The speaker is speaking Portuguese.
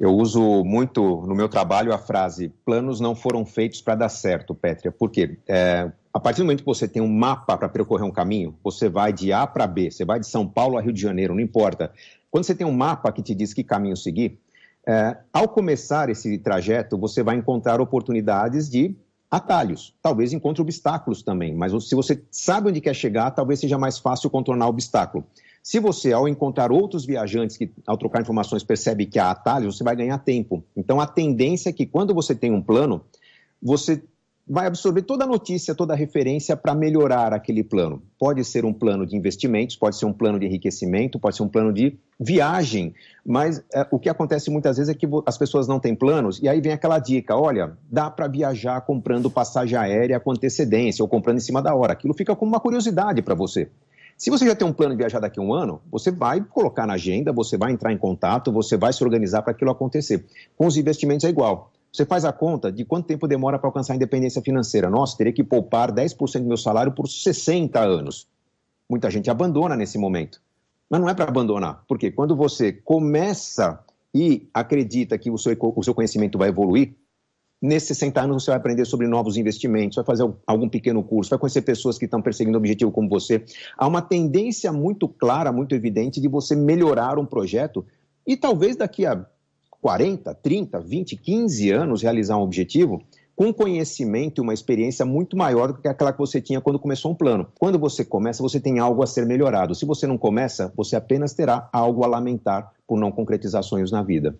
Eu uso muito no meu trabalho a frase: planos não foram feitos para dar certo, Pétria. Porque É, a partir do momento que você tem um mapa para percorrer um caminho, você vai de A para B, você vai de São Paulo a Rio de Janeiro, não importa. Quando você tem um mapa que te diz que caminho seguir, é, ao começar esse trajeto, você vai encontrar oportunidades de atalhos. Talvez encontre obstáculos também, mas se você sabe onde quer chegar, talvez seja mais fácil contornar o obstáculo. Se você, ao encontrar outros viajantes que, ao trocar informações, percebe que há atalhos, você vai ganhar tempo. Então, a tendência é que, quando você tem um plano, você vai absorver toda a notícia, toda a referência para melhorar aquele plano. Pode ser um plano de investimentos, pode ser um plano de enriquecimento, pode ser um plano de viagem, mas é, o que acontece muitas vezes é que as pessoas não têm planos e aí vem aquela dica, olha, dá para viajar comprando passagem aérea com antecedência ou comprando em cima da hora. Aquilo fica como uma curiosidade para você. Se você já tem um plano de viajar daqui a um ano, você vai colocar na agenda, você vai entrar em contato, você vai se organizar para aquilo acontecer. Com os investimentos é igual. Você faz a conta de quanto tempo demora para alcançar a independência financeira. Nossa, teria que poupar 10% do meu salário por 60 anos. Muita gente abandona nesse momento. Mas não é para abandonar, porque quando você começa e acredita que o seu, o seu conhecimento vai evoluir, Nesses 60 anos você vai aprender sobre novos investimentos, vai fazer algum pequeno curso, vai conhecer pessoas que estão perseguindo um objetivo como você. Há uma tendência muito clara, muito evidente de você melhorar um projeto e talvez daqui a 40, 30, 20, 15 anos realizar um objetivo com um conhecimento e uma experiência muito maior do que aquela que você tinha quando começou um plano. Quando você começa, você tem algo a ser melhorado. Se você não começa, você apenas terá algo a lamentar por não concretizar sonhos na vida.